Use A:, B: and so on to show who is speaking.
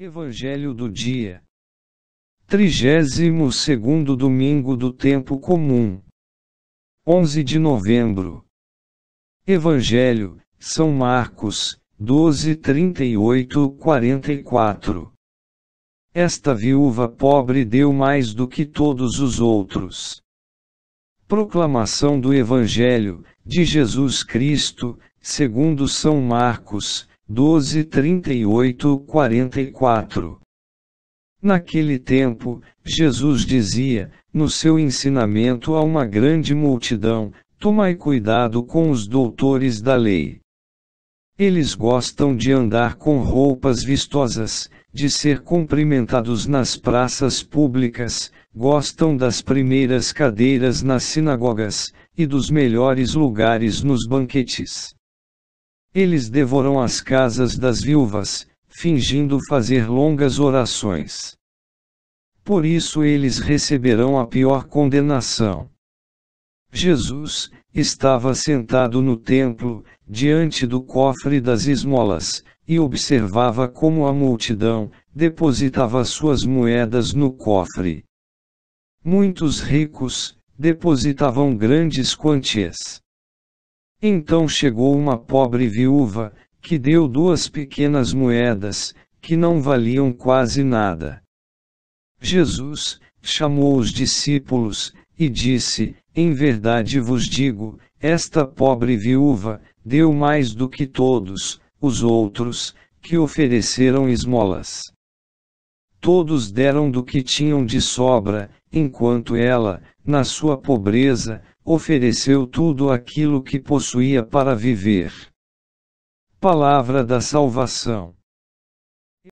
A: Evangelho do dia. 32º domingo do tempo comum. 11 de novembro. Evangelho, São Marcos, 12 38 44. Esta viúva pobre deu mais do que todos os outros. Proclamação do Evangelho de Jesus Cristo, segundo São Marcos, 12, 38, 44. Naquele tempo, Jesus dizia, no seu ensinamento a uma grande multidão: Tomai cuidado com os doutores da lei. Eles gostam de andar com roupas vistosas, de ser cumprimentados nas praças públicas, gostam das primeiras cadeiras nas sinagogas e dos melhores lugares nos banquetes. Eles devoram as casas das viúvas, fingindo fazer longas orações. Por isso eles receberão a pior condenação. Jesus estava sentado no templo, diante do cofre das esmolas, e observava como a multidão depositava suas moedas no cofre. Muitos ricos depositavam grandes quantias. Então chegou uma pobre viúva, que deu duas pequenas moedas, que não valiam quase nada. Jesus chamou os discípulos e disse: Em verdade vos digo, esta pobre viúva deu mais do que todos os outros que ofereceram esmolas. Todos deram do que tinham de sobra, enquanto ela, na sua pobreza, ofereceu tudo aquilo que possuía para viver. Palavra da Salvação